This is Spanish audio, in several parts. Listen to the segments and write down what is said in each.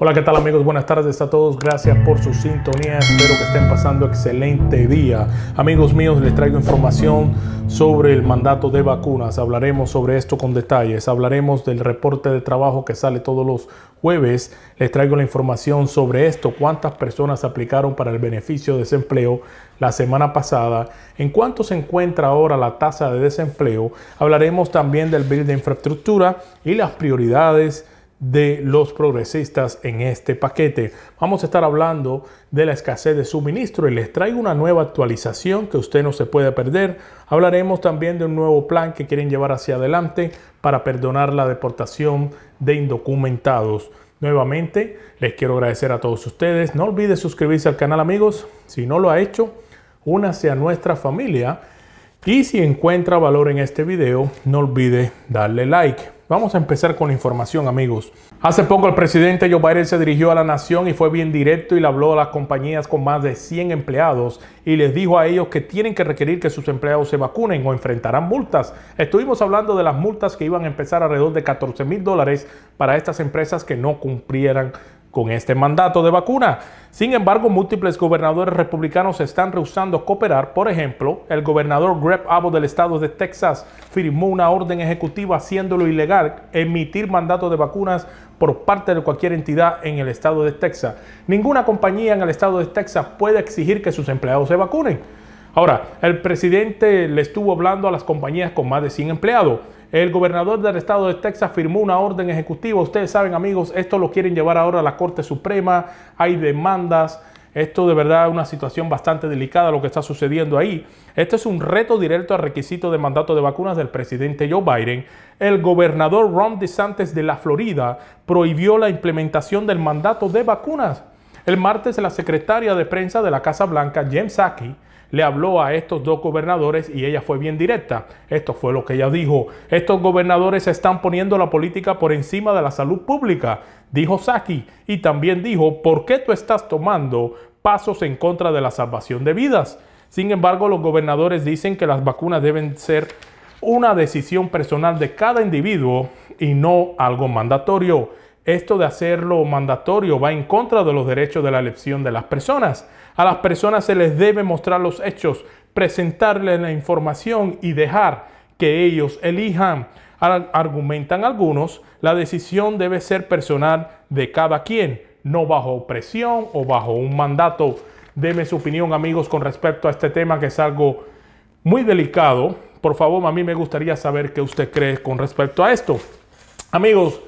Hola, ¿qué tal amigos? Buenas tardes a todos. Gracias por su sintonía. Espero que estén pasando excelente día. Amigos míos, les traigo información sobre el mandato de vacunas. Hablaremos sobre esto con detalles. Hablaremos del reporte de trabajo que sale todos los jueves. Les traigo la información sobre esto. ¿Cuántas personas aplicaron para el beneficio de desempleo la semana pasada? ¿En cuánto se encuentra ahora la tasa de desempleo? Hablaremos también del bill de infraestructura y las prioridades de los progresistas en este paquete. Vamos a estar hablando de la escasez de suministro y les traigo una nueva actualización que usted no se puede perder. Hablaremos también de un nuevo plan que quieren llevar hacia adelante para perdonar la deportación de indocumentados. Nuevamente, les quiero agradecer a todos ustedes. No olvide suscribirse al canal amigos. Si no lo ha hecho, únase a nuestra familia. Y si encuentra valor en este video, no olvide darle like. Vamos a empezar con la información, amigos. Hace poco el presidente Joe Biden se dirigió a la nación y fue bien directo y le habló a las compañías con más de 100 empleados y les dijo a ellos que tienen que requerir que sus empleados se vacunen o enfrentarán multas. Estuvimos hablando de las multas que iban a empezar alrededor de 14 mil dólares para estas empresas que no cumplieran con este mandato de vacuna. Sin embargo, múltiples gobernadores republicanos están rehusando cooperar. Por ejemplo, el gobernador Greg Abbott del estado de Texas firmó una orden ejecutiva haciéndolo ilegal emitir mandato de vacunas por parte de cualquier entidad en el estado de Texas. Ninguna compañía en el estado de Texas puede exigir que sus empleados se vacunen. Ahora, el presidente le estuvo hablando a las compañías con más de 100 empleados. El gobernador del estado de Texas firmó una orden ejecutiva. Ustedes saben, amigos, esto lo quieren llevar ahora a la Corte Suprema. Hay demandas. Esto de verdad es una situación bastante delicada lo que está sucediendo ahí. Este es un reto directo al requisito de mandato de vacunas del presidente Joe Biden. El gobernador Ron DeSantis de la Florida prohibió la implementación del mandato de vacunas el martes la secretaria de prensa de la Casa Blanca, Jen Saki, le habló a estos dos gobernadores y ella fue bien directa. Esto fue lo que ella dijo. Estos gobernadores están poniendo la política por encima de la salud pública, dijo Saki. Y también dijo, ¿por qué tú estás tomando pasos en contra de la salvación de vidas? Sin embargo, los gobernadores dicen que las vacunas deben ser una decisión personal de cada individuo y no algo mandatorio. Esto de hacerlo mandatorio va en contra de los derechos de la elección de las personas. A las personas se les debe mostrar los hechos, presentarles la información y dejar que ellos elijan. Argumentan algunos, la decisión debe ser personal de cada quien, no bajo presión o bajo un mandato. Deme su opinión, amigos, con respecto a este tema que es algo muy delicado. Por favor, a mí me gustaría saber qué usted cree con respecto a esto. Amigos,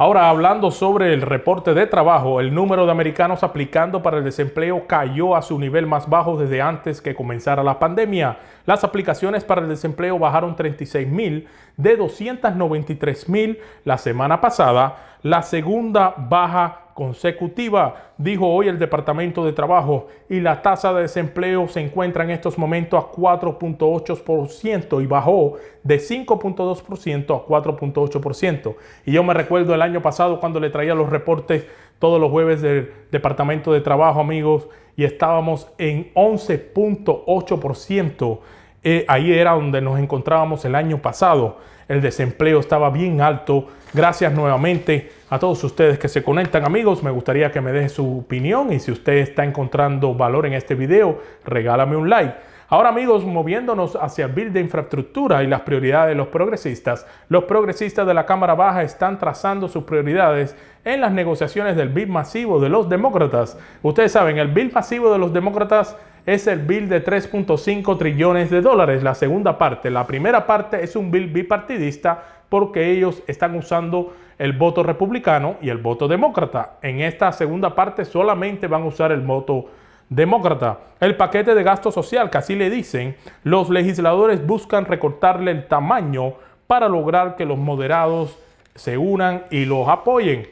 Ahora, hablando sobre el reporte de trabajo, el número de americanos aplicando para el desempleo cayó a su nivel más bajo desde antes que comenzara la pandemia. Las aplicaciones para el desempleo bajaron 36 mil de 293 mil la semana pasada la segunda baja consecutiva, dijo hoy el Departamento de Trabajo, y la tasa de desempleo se encuentra en estos momentos a 4.8% y bajó de 5.2% a 4.8%. Y yo me recuerdo el año pasado cuando le traía los reportes todos los jueves del Departamento de Trabajo, amigos, y estábamos en 11.8%. Eh, ahí era donde nos encontrábamos el año pasado el desempleo estaba bien alto. Gracias nuevamente a todos ustedes que se conectan amigos, me gustaría que me deje su opinión y si usted está encontrando valor en este video, regálame un like. Ahora amigos, moviéndonos hacia el bill de infraestructura y las prioridades de los progresistas, los progresistas de la Cámara Baja están trazando sus prioridades en las negociaciones del bill masivo de los demócratas. Ustedes saben, el bill masivo de los demócratas es el bill de 3.5 trillones de dólares, la segunda parte. La primera parte es un bill bipartidista porque ellos están usando el voto republicano y el voto demócrata. En esta segunda parte solamente van a usar el voto demócrata. El paquete de gasto social, que así le dicen, los legisladores buscan recortarle el tamaño para lograr que los moderados se unan y los apoyen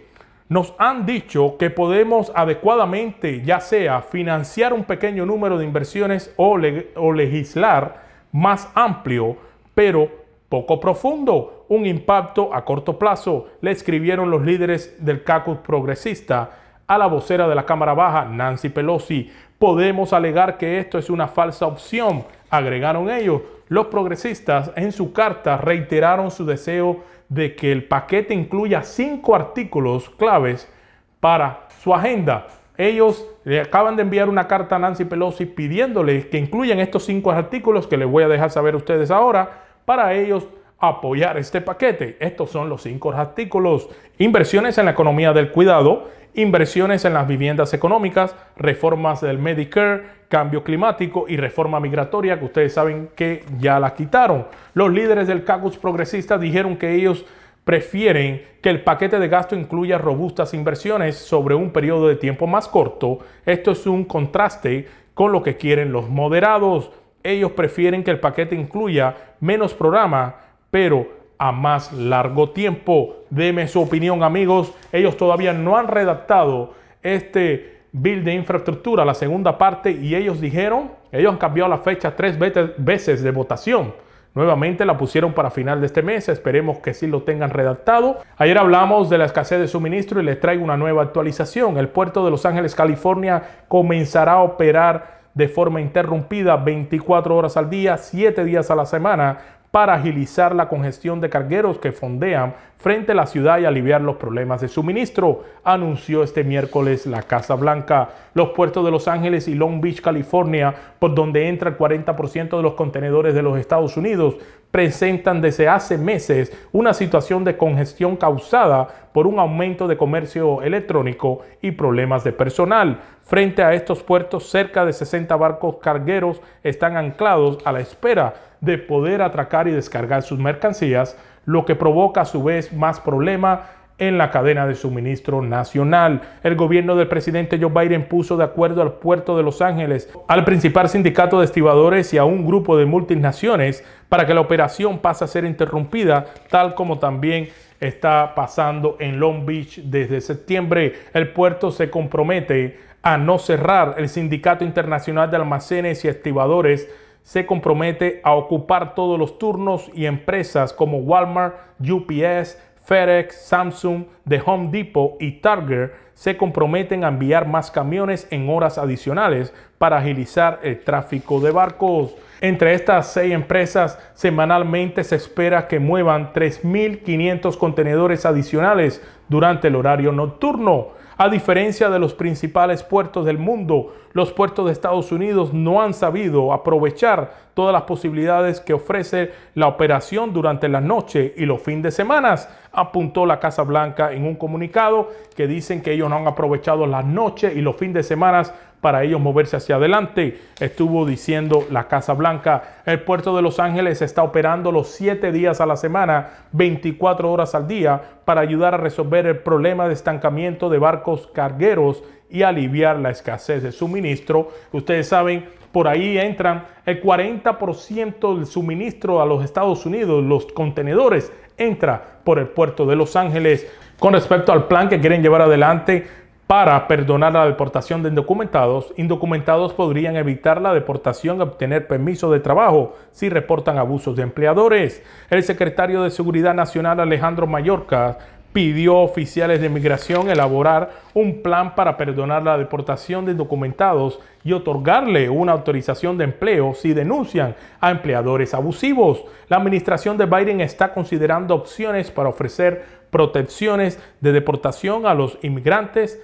nos han dicho que podemos adecuadamente, ya sea financiar un pequeño número de inversiones o, legislar más amplio, pero poco profundo, un impacto a corto plazo, le escribieron los líderes del caucus progresista a la vocera de la Cámara Baja, Nancy Pelosi. Podemos alegar que esto es una falsa opción, agregaron ellos, los progresistas en su carta reiteraron su deseo de que el paquete incluya cinco artículos claves para su agenda. Ellos le acaban de enviar una carta a Nancy Pelosi pidiéndole que incluyan estos cinco artículos que les voy a dejar saber a ustedes ahora para ellos apoyar este paquete. Estos son los cinco artículos. Inversiones en la economía del cuidado, inversiones en las viviendas económicas, reformas del Medicare, cambio climático y reforma migratoria, que ustedes saben que ya la quitaron. Los líderes del caucus progresista dijeron que ellos prefieren que el paquete de gasto incluya robustas inversiones sobre un periodo de tiempo más corto. Esto es un contraste con lo que quieren los moderados. Ellos prefieren que el paquete incluya menos programa, pero a más largo tiempo. Deme su opinión, amigos. Ellos todavía no han redactado este bill de infraestructura, la segunda parte, y ellos dijeron, ellos han cambiado la fecha tres veces de votación. Nuevamente la pusieron para final de este mes, esperemos que sí lo tengan redactado. Ayer hablamos de la escasez de suministro y les traigo una nueva actualización. El puerto de Los Ángeles, California, comenzará a operar de forma interrumpida 24 horas al día, 7 días a la semana para agilizar la congestión de cargueros que fondean frente a la ciudad y aliviar los problemas de suministro, anunció este miércoles la Casa Blanca. Los puertos de Los Ángeles y Long Beach, California, por donde entra el 40% de los contenedores de los Estados Unidos, presentan desde hace meses una situación de congestión causada por un aumento de comercio electrónico y problemas de personal. Frente a estos puertos, cerca de 60 barcos cargueros están anclados a la espera de poder atracar y descargar sus mercancías, lo que provoca a su vez más problemas en la cadena de suministro nacional. El gobierno del presidente Joe Biden puso de acuerdo al puerto de Los Ángeles, al principal sindicato de estibadores y a un grupo de multinaciones para que la operación pase a ser interrumpida, tal como también está pasando en Long Beach desde septiembre. El puerto se compromete a no cerrar. El Sindicato Internacional de Almacenes y Estibadores se compromete a ocupar todos los turnos y empresas como Walmart, UPS, FedEx, Samsung, The Home Depot y Target se comprometen a enviar más camiones en horas adicionales para agilizar el tráfico de barcos. Entre estas seis empresas, semanalmente se espera que muevan 3.500 contenedores adicionales durante el horario nocturno a diferencia de los principales puertos del mundo, los puertos de Estados Unidos no han sabido aprovechar todas las posibilidades que ofrece la operación durante la noche y los fines de semana, apuntó la Casa Blanca en un comunicado que dicen que ellos no han aprovechado la noche y los fines de semana para ellos moverse hacia adelante. Estuvo diciendo la Casa Blanca, el puerto de Los Ángeles está operando los siete días a la semana, 24 horas al día, para ayudar a resolver el problema de estancamiento de barcos cargueros y aliviar la escasez de suministro. Ustedes saben, por ahí entran el 40% del suministro a los Estados Unidos, los contenedores, entra por el puerto de Los Ángeles. Con respecto al plan que quieren llevar adelante para perdonar la deportación de indocumentados, indocumentados podrían evitar la deportación y obtener permiso de trabajo si reportan abusos de empleadores. El secretario de Seguridad Nacional Alejandro Mallorca pidió a oficiales de inmigración elaborar un plan para perdonar la deportación de indocumentados y otorgarle una autorización de empleo si denuncian a empleadores abusivos. La administración de Biden está considerando opciones para ofrecer protecciones de deportación a los inmigrantes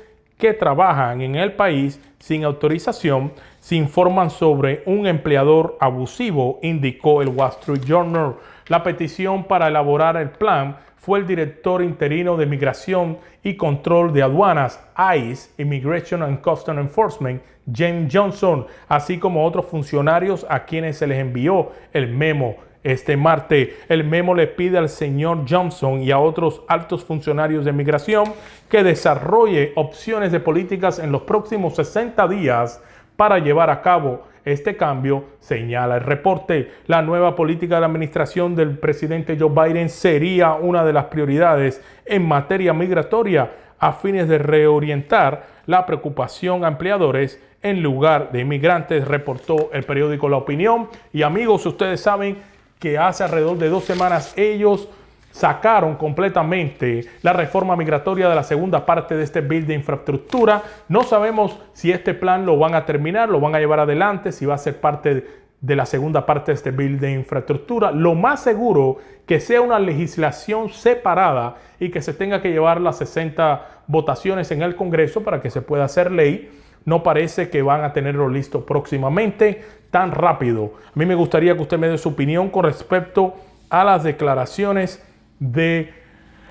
que trabajan en el país sin autorización se informan sobre un empleador abusivo, indicó el Wall Street Journal. La petición para elaborar el plan fue el director interino de Migración y Control de Aduanas, ICE, Immigration and Customs Enforcement, James Johnson, así como otros funcionarios a quienes se les envió el memo. Este martes, el memo le pide al señor Johnson y a otros altos funcionarios de migración que desarrolle opciones de políticas en los próximos 60 días para llevar a cabo este cambio, señala el reporte. La nueva política de la administración del presidente Joe Biden sería una de las prioridades en materia migratoria a fines de reorientar la preocupación a empleadores en lugar de inmigrantes, reportó el periódico La Opinión. Y amigos, ustedes saben que hace alrededor de dos semanas ellos sacaron completamente la reforma migratoria de la segunda parte de este bill de infraestructura. No sabemos si este plan lo van a terminar, lo van a llevar adelante, si va a ser parte de la segunda parte de este bill de infraestructura. Lo más seguro que sea una legislación separada y que se tenga que llevar las 60 votaciones en el Congreso para que se pueda hacer ley no parece que van a tenerlo listo próximamente tan rápido. A mí me gustaría que usted me dé su opinión con respecto a las declaraciones de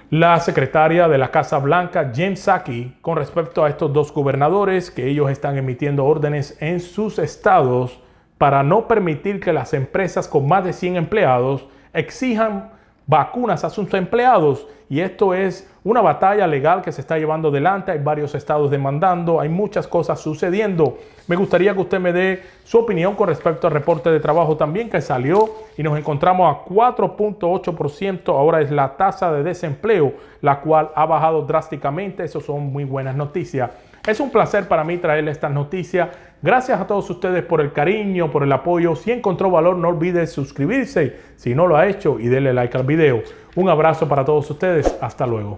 la secretaria de la Casa Blanca, James Saki, con respecto a estos dos gobernadores que ellos están emitiendo órdenes en sus estados para no permitir que las empresas con más de 100 empleados exijan vacunas a sus empleados. Y esto es una batalla legal que se está llevando adelante, hay varios estados demandando, hay muchas cosas sucediendo. Me gustaría que usted me dé su opinión con respecto al reporte de trabajo también que salió y nos encontramos a 4.8%, ahora es la tasa de desempleo, la cual ha bajado drásticamente, eso son muy buenas noticias. Es un placer para mí traerles estas noticias. Gracias a todos ustedes por el cariño, por el apoyo. Si encontró valor, no olvide suscribirse si no lo ha hecho y denle like al video. Un abrazo para todos ustedes. Hasta luego.